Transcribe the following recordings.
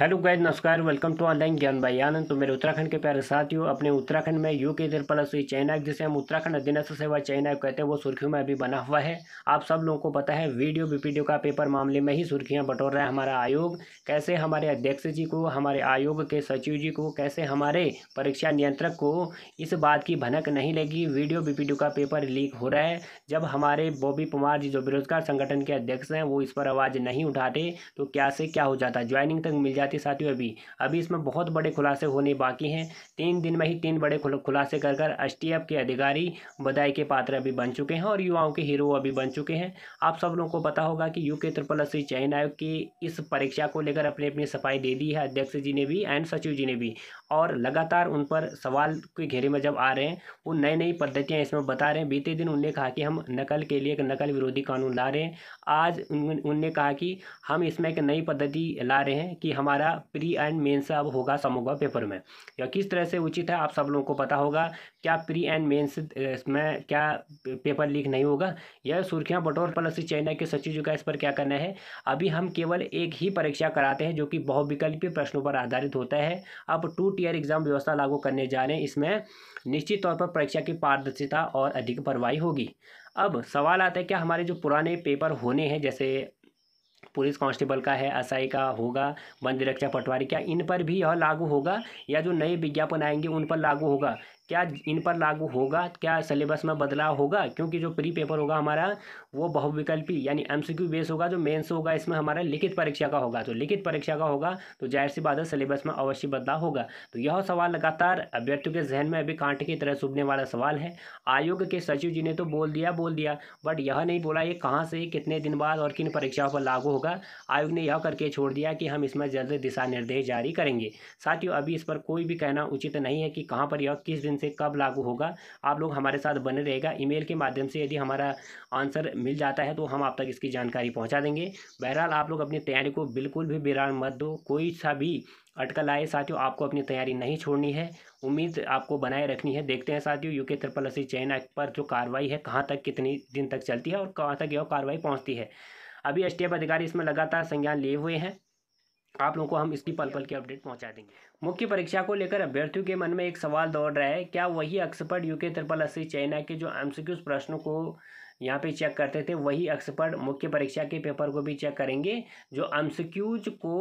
hello guys नमस्कार welcome to online Gyan Bhai आनंद तो मेरे उत्तराखंड के प्यारे साथियों अपने उत्तराखंड में यू के इधर प्लस हुई चाइना जिसे हम उत्तराखंड अधीनस्थ सेवा चाइना कहते हैं वो सुर्खियों में अभी बना हुआ है आप सब लोगों को पता है वीडियो बीपीडियो का पेपर मामले में ही सुर्खियाँ बटोर रहा है हमारा आयोग कैसे हमारे अध्यक्ष जी को हमारे आयोग के सचिव जी को कैसे हमारे परीक्षा नियंत्रक को इस बात की भनक नहीं लगी वीडियो बीपीडीओ का पेपर लीक हो रहा है जब हमारे बॉबी कुमार जी जो बेरोजगार संगठन के अध्यक्ष हैं वो इस पर आवाज़ नहीं उठाते तो क्या से क्या हो जाता ज्वाइनिंग तक मिल जाती साथ ही साथियों अभी अभी इसमें बहुत बड़े खुलासे होने बाकी हैं तीन दिन में ही तीन बड़े खुलासे कर कर एस के अधिकारी बधाई के पात्र अभी बन चुके हैं और युवाओं के हीरो अभी बन चुके हैं आप सब लोगों को पता होगा कि यू के त्रिपल अस्सी चयन आयोग की इस परीक्षा को लेकर अपनी अपनी सफाई दे दी है अध्यक्ष जी ने भी एंड सचिव जी ने भी और लगातार उन पर सवाल के घेरे में जब आ रहे हैं वो नई नई पद्धतियाँ इसमें बता रहे हैं बीते दिन उनने कहा कि हम नकल के लिए एक नकल विरोधी कानून ला रहे हैं आज उनने कहा कि हम इसमें एक नई पद्धति ला रहे हैं कि हमारा हमारा प्री एंड मेन अब होगा समोगा पेपर में या किस तरह से उचित है आप सब लोगों को पता होगा क्या प्री एंड मेन्स में क्या पेपर लीक नहीं होगा यह सुर्खियां बटोर प्लस चाइना के सचिव जी का इस पर क्या करना है अभी हम केवल एक ही परीक्षा कराते हैं जो कि बहुविकल्पीय प्रश्नों पर आधारित होता है अब टू टीयर एग्जाम व्यवस्था लागू करने जा रहे हैं इसमें निश्चित तौर पर परीक्षा की पारदर्शिता और अधिक परवाही होगी अब सवाल आता है क्या हमारे जो पुराने पेपर होने हैं जैसे पुलिस कांस्टेबल का है एस का होगा वन निरीक्षक पटवारी क्या इन पर भी यह लागू होगा या जो नए विज्ञापन आएंगे उन पर लागू होगा क्या इन पर लागू होगा क्या सिलेबस में बदलाव होगा क्योंकि जो प्री पेपर होगा हमारा वो बहुविकल्पी यानी एमसीक्यू बेस होगा जो मेंस होगा इसमें हमारा लिखित परीक्षा का होगा तो लिखित परीक्षा का होगा तो जाहिर सी बात है सिलेबस में अवश्य बदलाव होगा तो यह सवाल लगातार अभ्यर्थियों के जहन में अभी कांटे की तरह सुबने वाला सवाल है आयोग के सचिव जी ने तो बोल दिया बोल दिया बट यह नहीं बोला ये कहाँ से कितने दिन बाद और किन परीक्षाओं पर लागू होगा आयोग ने यह करके छोड़ दिया कि हम इसमें जल्द दिशा निर्देश जारी करेंगे साथियों अभी इस पर कोई भी कहना उचित नहीं है कि कहाँ पर यह किस दिन से कब लागू होगा आप लोग हमारे साथ बने रहेगा ईमेल के माध्यम से यदि हमारा आंसर मिल जाता है तो हम आप तक इसकी जानकारी पहुँचा देंगे बहरहाल आप लोग अपनी तैयारी को बिल्कुल भी विराम मत दो कोई सा भी अटकल आए साथियों आपको अपनी तैयारी नहीं छोड़नी है उम्मीद आपको बनाए रखनी है देखते हैं साथियों यूके ट्रिपल अस्सी चाइना पर जो कार्रवाई है कहाँ तक कितनी दिन तक चलती है और कहाँ तक यह कार्रवाई पहुँचती है अभी एस अधिकारी इसमें लगातार संज्ञान लिए हुए हैं आप लोगों को हम इसकी पल पल की अपडेट पहुंचा देंगे मुख्य परीक्षा को लेकर अभ्यर्थियों के मन में एक सवाल दौड़ रहा है क्या वही अक्सफर्ड यूके त्रिपल अस्सी चाइना के जो एमसीक्यूज प्रश्नों को यहाँ पे चेक करते थे वही एक्सपर्ट मुख्य परीक्षा के पेपर को भी चेक करेंगे जो एमसीक्यूज को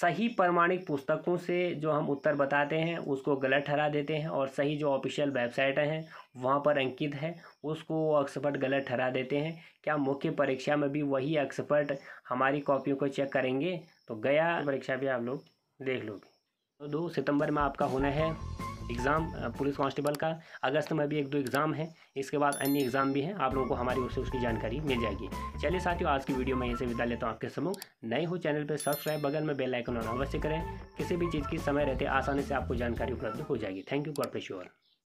सही प्रमाणिक पुस्तकों से जो हम उत्तर बताते हैं उसको गलत ठहरा देते हैं और सही जो ऑफिशियल वेबसाइट हैं वहाँ पर अंकित है उसको वो एक्सपर्ट गलत ठहरा देते हैं क्या मुख्य परीक्षा में भी वही एक्सपर्ट हमारी कॉपियों को चेक करेंगे तो गया परीक्षा भी आप लोग देख लोगे तो दो सितंबर में आपका होना है एग्ज़ाम पुलिस कांस्टेबल का अगस्त में भी एक दो एग्ज़ाम है इसके बाद अन्य एग्ज़ाम भी हैं आप लोगों को हमारी ओर से उसकी जानकारी मिल जाएगी चलिए साथियों आज की वीडियो में यहीं विदा लेता हूँ आपके समूह नए हो चैनल पर सब्सक्राइब बगल में बेलाइकन ऑन अवश्य करें किसी भी चीज़ की समय रहते आसानी से आपको जानकारी उपलब्ध हो जाएगी थैंक यू गॉड प्रेश्योर